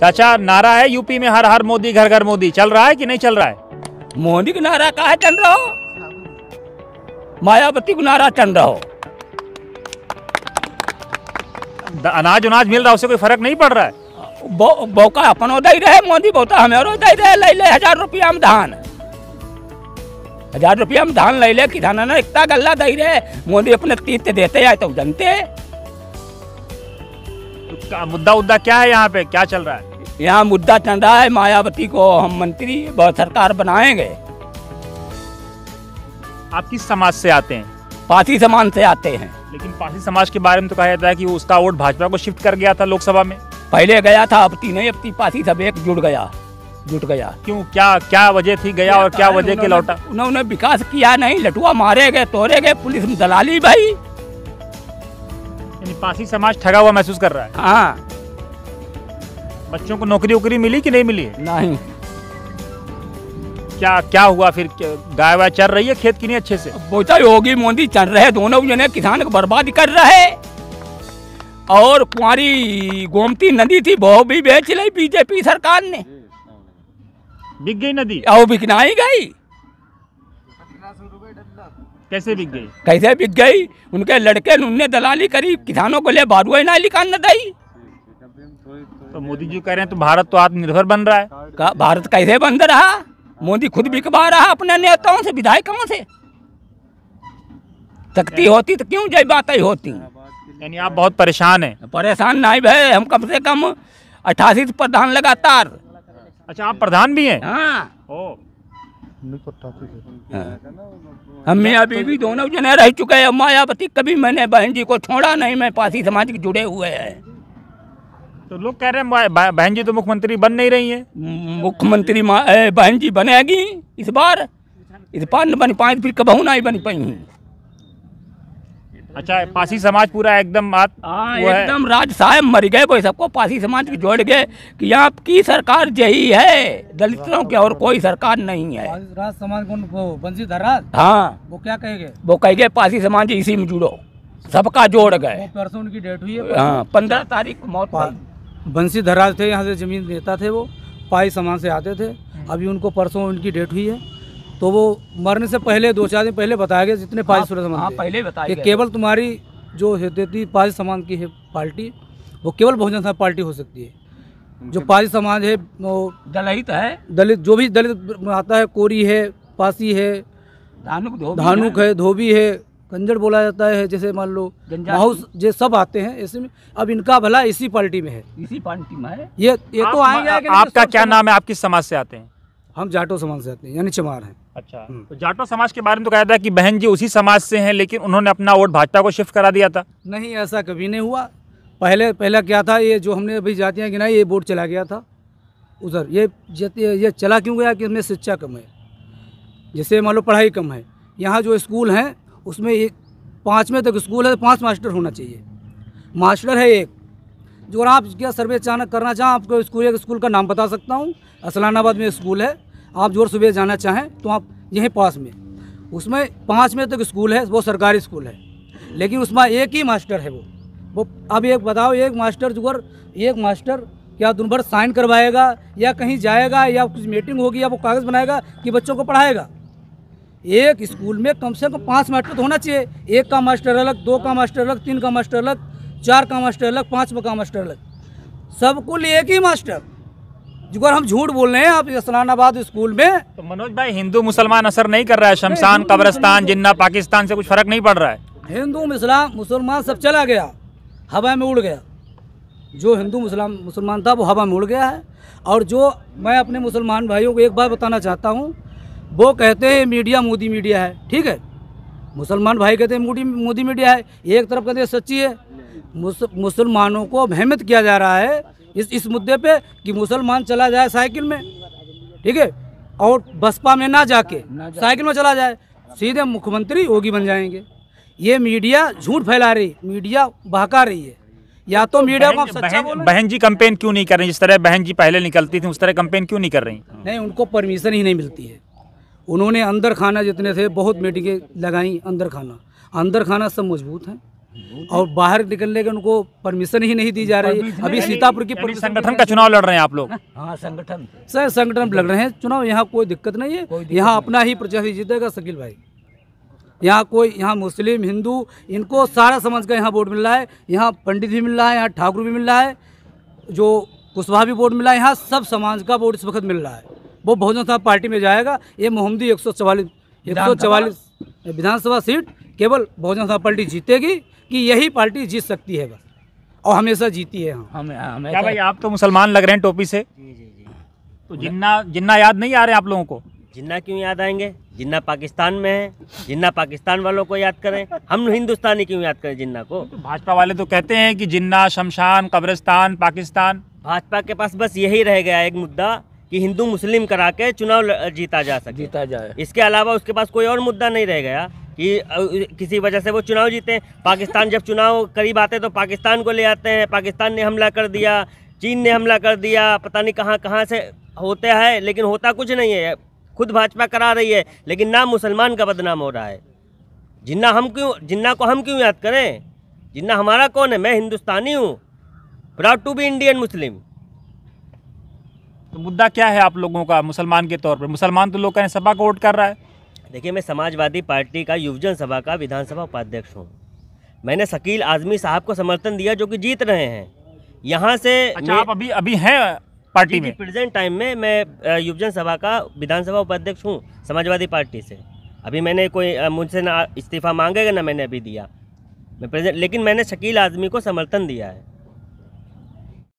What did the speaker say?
चाचा नारा है यूपी में हर हर मोदी घर घर मोदी चल रहा है कि नहीं चल रहा है मोदी का नारा कहा चल रहा हो मायावती का नारा चल रहा हो अनाज उनाज मिल रहा है उसे कोई फर्क नहीं पड़ रहा है बो, बोका अपन दे रहे मोदी बोता हमारो दे रहे ले ले हजार रुपया में धान हजार रुपया में धान ले ले कि धान ना इतना गल्ला दे रहे मोदी अपने तीत देते हैं तो जानते मुद्दा उद्दा क्या है यहाँ पे क्या चल रहा है यहाँ मुद्दा चल रहा है मायावती को हम मंत्री सरकार बनाएंगे आप किस समाज से आते हैं पासी समाज से आते हैं लेकिन पासी समाज के बारे में तो कहा जाता है कि उसका वोट भाजपा को शिफ्ट कर गया था लोकसभा में पहले गया था अब तीन अब ती पासी सब एक जुट गया जुट गया क्यों क्या क्या वजह थी गया और क्या वजह के लौटा उन्होंने विकास किया नहीं लटुआ मारे गए तोड़े गए पुलिस दलाली भाई पासी समाज ठगा हुआ महसूस कर रहा है हाँ बच्चों को नौकरी वोकरी मिली कि नहीं मिली नहीं क्या क्या हुआ फिर गाय वाय चल रही है खेत की नहीं अच्छे से बोता योगी मोदी चल रहे दोनों जने किसान को बर्बाद कर रहे और कुमारी गोमती नदी थी बहुत भी बेच ली बीजेपी सरकार ने बिक गई नदी और बिकना ही गई कैसे बिक गई कैसे बिक गई उनके लड़के उनने दलाली करी किसानों को ले बारुआ ना लिखान न दई तो मोदी जी कह रहे हैं तो भारत तो आत्मनिर्भर बन रहा है का, भारत कैसे बन रहा मोदी खुद बिकवा रहा अपने नेताओं से विधायकों से तकती तो होती तो क्यों जय बात होती यानी आप बहुत परेशान हैं परेशान नहीं भाई हम कम से कम अट्ठासी प्रधान लगातार अच्छा आप प्रधान भी हैं हाँ ओ हमें तो हम हाँ। हाँ। भी बीवी दोनों जने रह चुके हैं मायावती कभी मैंने बहन जी को छोड़ा नहीं मैं पासी समाज के जुड़े हुए हैं तो लोग कह रहे हैं बहन जी तो मुख्यमंत्री बन नहीं रही है मुख्यमंत्री बहन जी बनेगी इस बार इस बार न बन पाए फिर कबहू ना ही बन पाई अच्छा पासी समाज पूरा एकदम बात हाँ, एकदम राज साहब मर गए कोई सबको पासी समाज की जोड़ गए कि आपकी सरकार यही है दलितों की और कोई सरकार नहीं है राज समाज बंसी धराज हाँ वो क्या कहेंगे वो कहेंगे पासी समाज इसी में जुड़ो सबका जोड़ गए परसों उनकी डेट हुई है हाँ पंद्रह तारीख को मौत बंसी धराज थे यहाँ से जमीन देता थे वो पाई समाज से आते थे हम्म। अभी उनको परसों उनकी डेट हुई है तो वो मरने से पहले दो चार दिन पहले बताया गया जितने पाजी सूरज सामान हाँ, हाँ पहले बताया कि केवल तुम्हारी जो हितैती पाजी समाज की है पार्टी वो केवल बहुजन समाज पार्टी हो सकती है जो पाजी समाज है वो दलित है दलित जो भी दलित आता है कोरी है पासी है धानुक धानुक है धोबी है कंजड़ बोला जाता है जैसे मान लो माउस ये सब आते हैं ऐसे में अब इनका भला इसी पार्टी में है इसी पार्टी में है ये ये तो आएंगे आपका तो क्या नाम है आप किस समाज से आते हैं हम जाटो समाज से आते हैं यानी चमार हैं अच्छा हम्म। तो जाटो समाज के बारे में तो कहा था कि बहन जी उसी समाज से हैं लेकिन उन्होंने अपना वोट भाजपा को शिफ्ट करा दिया था नहीं ऐसा कभी नहीं हुआ पहले पहला क्या था ये जो हमने अभी जातियाँ गिनाई ये वोट चला गया था उधर ये ये चला क्यों गया कि इसमें शिक्षा कम है जैसे मान लो पढ़ाई कम है यहाँ जो स्कूल हैं उसमें एक पाँचवें तक स्कूल है तो पाँच मास्टर होना चाहिए मास्टर है एक जो आप क्या सर्वे अचानक करना चाहें आपको स्कूल स्कूल का नाम बता सकता हूँ असलानाबाद में स्कूल है आप जोर सुबह जाना चाहें तो आप यहीं पास में उसमें पाँच में तक तो स्कूल है वो सरकारी स्कूल है लेकिन उसमें एक ही मास्टर है वो वो अब एक बताओ एक मास्टर जो एक मास्टर क्या दिन भर साइन करवाएगा या कहीं जाएगा या कुछ मीटिंग होगी या वो कागज़ बनाएगा कि बच्चों को पढ़ाएगा एक स्कूल में कम से कम पाँच मास्टर तो होना चाहिए एक का मास्टर अलग दो का मास्टर अलग तीन का मास्टर अलग चार का मास्टर अलग पाँच का मास्टर अलग सबको कुल एक ही मास्टर जो हम झूठ बोल रहे हैं आप असलानाबाद स्कूल में तो मनोज भाई हिंदू मुसलमान असर नहीं कर रहा है शमशान कब्रस्तान तो- जिन्ना पाकिस्तान से कुछ फर्क नहीं पड़ रहा है हिंदू मुस्लाम मुसलमान सब चला गया हवा में उड़ गया जो हिंदू मुसलमान मुसलमान था वो हवा में उड़ गया है और जो मैं अपने मुसलमान भाइयों को एक बार बताना चाहता हूँ वो कहते हैं मीडिया मोदी मीडिया है ठीक है मुसलमान भाई कहते हैं मोदी मोदी मीडिया है एक तरफ कहते हैं सच्ची है मुसलमानों को भ्रमित किया जा रहा है इस इस मुद्दे पे कि मुसलमान चला जाए साइकिल में ठीक है और बसपा में ना जाके साइकिल में चला जाए सीधे मुख्यमंत्री योगी बन जाएंगे ये मीडिया झूठ फैला रही मीडिया बहका रही है या तो मीडिया को सच्चा बहन, बहन जी कंपेन क्यों नहीं कर रही जिस तरह बहन जी पहले निकलती थी उस तरह कंपेन क्यों नहीं कर रही नहीं उनको परमिशन ही नहीं मिलती है उन्होंने अंदर खाना जितने थे बहुत मीटिंगें लगाई अंदर खाना अंदर खाना सब मजबूत हैं और बाहर निकलने के उनको परमिशन ही नहीं दी जा रही अभी सीतापुर की संगठन का चुनाव लड़ रहे हैं आप लोग हाँ संगठन सर संगठन लड़ रहे हैं चुनाव यहाँ कोई दिक्कत नहीं है यहाँ अपना ही प्रत्याशी जीतेगा शकील भाई यहाँ कोई यहाँ मुस्लिम हिंदू इनको सारा समझ कर यहाँ वोट मिल रहा है यहाँ पंडित भी मिल रहा है यहाँ ठाकुर भी मिल रहा है जो कुशवाहा भी वोट मिला है यहाँ सब समाज का वोट इस वक्त मिल रहा है वो बहुजन समाज पार्टी में जाएगा ये मोहम्मदी एक सौ चवालीस एक सौ चवालीस विधानसभा सीट केवल बहुजन समाज पार्टी जीतेगी कि यही पार्टी जीत सकती है बस और हमेशा जीती है हाँ। हम हाँ, हमें क्या भाई आप तो मुसलमान लग रहे हैं टोपी से जी जी जी तो जिन्ना जिन्ना याद नहीं आ रहे आप लोगों को जिन्ना क्यों याद आएंगे जिन्ना पाकिस्तान में है जिन्ना पाकिस्तान वालों को याद करें हम हिंदुस्तानी क्यों याद करें जिन्ना को तो भाजपा वाले तो कहते हैं कि जिन्ना शमशान कब्रिस्तान पाकिस्तान भाजपा के पास बस यही रह गया एक मुद्दा कि हिंदू मुस्लिम करा के चुनाव जीता जा सके जीता जाए इसके अलावा उसके पास कोई और मुद्दा नहीं रह गया कि किसी वजह से वो चुनाव जीते पाकिस्तान जब चुनाव करीब आते तो पाकिस्तान को ले आते हैं पाकिस्तान ने हमला कर दिया चीन ने हमला कर दिया पता नहीं कहाँ कहाँ से होते हैं लेकिन होता कुछ नहीं है खुद भाजपा करा रही है लेकिन नाम मुसलमान का बदनाम हो रहा है जिन्ना हम क्यों जिन्ना को हम क्यों याद करें जिन्ना हमारा कौन है मैं हिंदुस्तानी हूँ proud to be Indian Muslim तो मुद्दा क्या है आप लोगों का मुसलमान के तौर पर मुसलमान तो लोग कहें सपा को वोट कर रहा है देखिए मैं समाजवादी पार्टी का युवजन सभा का विधानसभा उपाध्यक्ष हूँ मैंने शकील आजमी साहब को समर्थन दिया जो कि जीत रहे हैं यहाँ से अच्छा आप अभी अभी हैं पार्टी में प्रेजेंट टाइम में मैं युवजन सभा का विधानसभा उपाध्यक्ष हूँ समाजवादी पार्टी से अभी मैंने कोई मुझसे ना इस्तीफा मांगेगा ना मैंने अभी दिया मैं प्रेजेंट लेकिन मैंने शकील आजमी को समर्थन दिया है